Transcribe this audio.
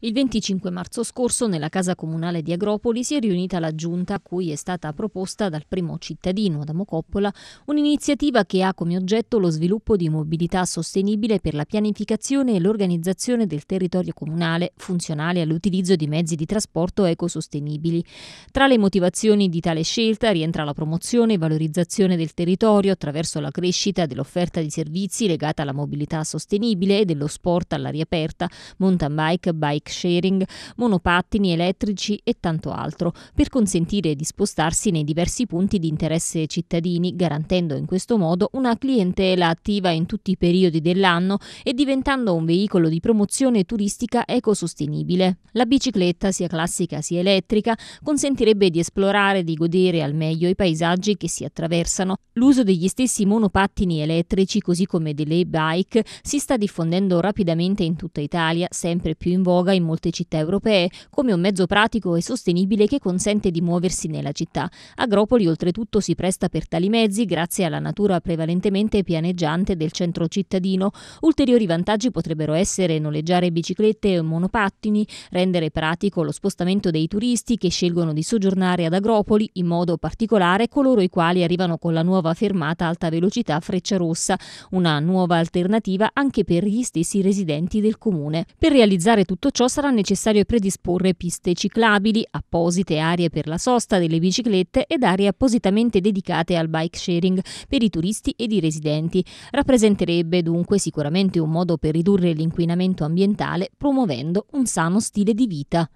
Il 25 marzo scorso nella casa comunale di Agropoli si è riunita la giunta a cui è stata proposta dal primo cittadino Adamo Coppola un'iniziativa che ha come oggetto lo sviluppo di mobilità sostenibile per la pianificazione e l'organizzazione del territorio comunale funzionale all'utilizzo di mezzi di trasporto ecosostenibili. Tra le motivazioni di tale scelta rientra la promozione e valorizzazione del territorio attraverso la crescita dell'offerta di servizi legata alla mobilità sostenibile e dello sport all'aria aperta, mountain bike, bike bike sharing, monopattini elettrici e tanto altro, per consentire di spostarsi nei diversi punti di interesse cittadini, garantendo in questo modo una clientela attiva in tutti i periodi dell'anno e diventando un veicolo di promozione turistica ecosostenibile. La bicicletta, sia classica sia elettrica, consentirebbe di esplorare e di godere al meglio i paesaggi che si attraversano. L'uso degli stessi monopattini elettrici, così come delle bike si sta diffondendo rapidamente in tutta Italia, sempre più in voga in molte città europee come un mezzo pratico e sostenibile che consente di muoversi nella città. Agropoli oltretutto si presta per tali mezzi grazie alla natura prevalentemente pianeggiante del centro cittadino. Ulteriori vantaggi potrebbero essere noleggiare biciclette o monopattini, rendere pratico lo spostamento dei turisti che scelgono di soggiornare ad Agropoli, in modo particolare coloro i quali arrivano con la nuova fermata alta velocità Freccia Rossa, una nuova alternativa anche per gli stessi residenti del comune. Per realizzare tutto ciò sarà necessario predisporre piste ciclabili, apposite aree per la sosta delle biciclette ed aree appositamente dedicate al bike sharing per i turisti ed i residenti. Rappresenterebbe dunque sicuramente un modo per ridurre l'inquinamento ambientale promuovendo un sano stile di vita.